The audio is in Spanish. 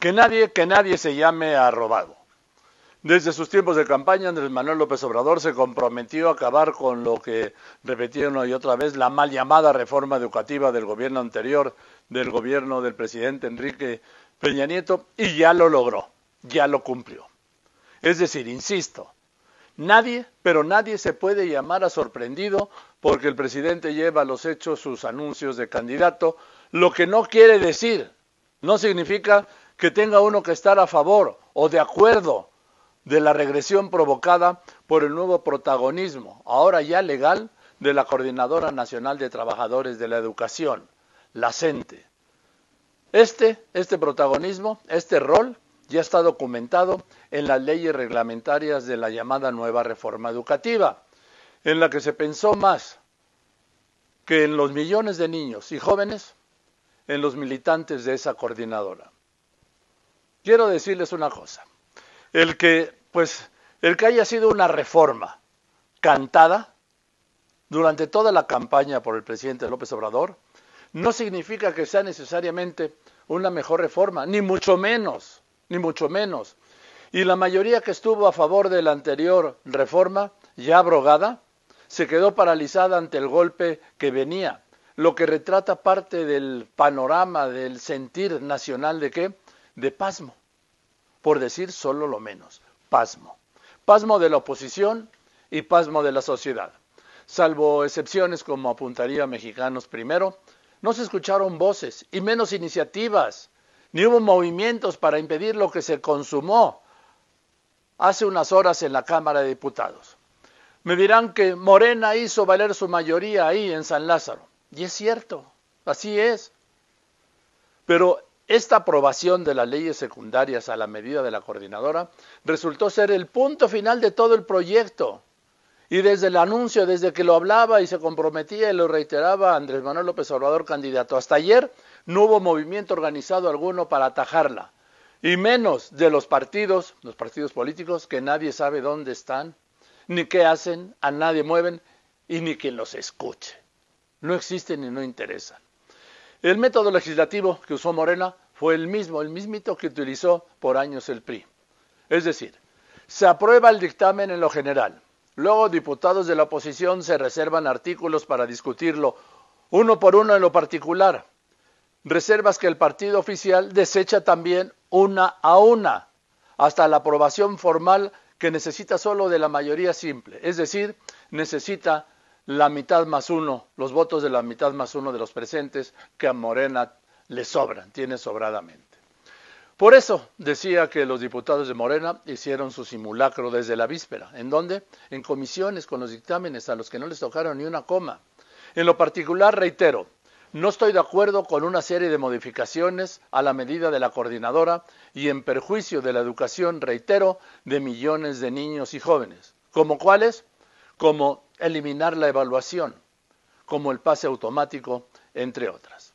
Que nadie, que nadie se llame robado. Desde sus tiempos de campaña, Andrés Manuel López Obrador se comprometió a acabar con lo que repetía una y otra vez la mal llamada reforma educativa del gobierno anterior, del gobierno del presidente Enrique Peña Nieto, y ya lo logró, ya lo cumplió. Es decir, insisto, nadie, pero nadie se puede llamar a sorprendido porque el presidente lleva a los hechos sus anuncios de candidato, lo que no quiere decir, no significa que tenga uno que estar a favor o de acuerdo de la regresión provocada por el nuevo protagonismo, ahora ya legal, de la Coordinadora Nacional de Trabajadores de la Educación, la CENTE. Este, este protagonismo, este rol, ya está documentado en las leyes reglamentarias de la llamada nueva reforma educativa, en la que se pensó más que en los millones de niños y jóvenes, en los militantes de esa coordinadora quiero decirles una cosa. El que, pues, el que haya sido una reforma cantada durante toda la campaña por el presidente López Obrador, no significa que sea necesariamente una mejor reforma, ni mucho menos, ni mucho menos. Y la mayoría que estuvo a favor de la anterior reforma, ya abrogada, se quedó paralizada ante el golpe que venía, lo que retrata parte del panorama, del sentir nacional de qué? De pasmo por decir solo lo menos, pasmo. Pasmo de la oposición y pasmo de la sociedad. Salvo excepciones como apuntaría Mexicanos primero, no se escucharon voces y menos iniciativas, ni hubo movimientos para impedir lo que se consumó hace unas horas en la Cámara de Diputados. Me dirán que Morena hizo valer su mayoría ahí en San Lázaro. Y es cierto, así es. Pero esta aprobación de las leyes secundarias a la medida de la coordinadora resultó ser el punto final de todo el proyecto. Y desde el anuncio, desde que lo hablaba y se comprometía y lo reiteraba Andrés Manuel López Obrador candidato, hasta ayer no hubo movimiento organizado alguno para atajarla. Y menos de los partidos, los partidos políticos, que nadie sabe dónde están, ni qué hacen, a nadie mueven y ni quien los escuche. No existen y no interesan. El método legislativo que usó Morena fue el mismo, el mismito que utilizó por años el PRI. Es decir, se aprueba el dictamen en lo general. Luego diputados de la oposición se reservan artículos para discutirlo uno por uno en lo particular. Reservas que el partido oficial desecha también una a una, hasta la aprobación formal que necesita solo de la mayoría simple, es decir, necesita la mitad más uno, los votos de la mitad más uno de los presentes que a Morena le sobran, tiene sobradamente. Por eso decía que los diputados de Morena hicieron su simulacro desde la víspera. ¿En donde En comisiones con los dictámenes a los que no les tocaron ni una coma. En lo particular, reitero, no estoy de acuerdo con una serie de modificaciones a la medida de la coordinadora y en perjuicio de la educación, reitero, de millones de niños y jóvenes. ¿Como cuáles? Como eliminar la evaluación, como el pase automático, entre otras.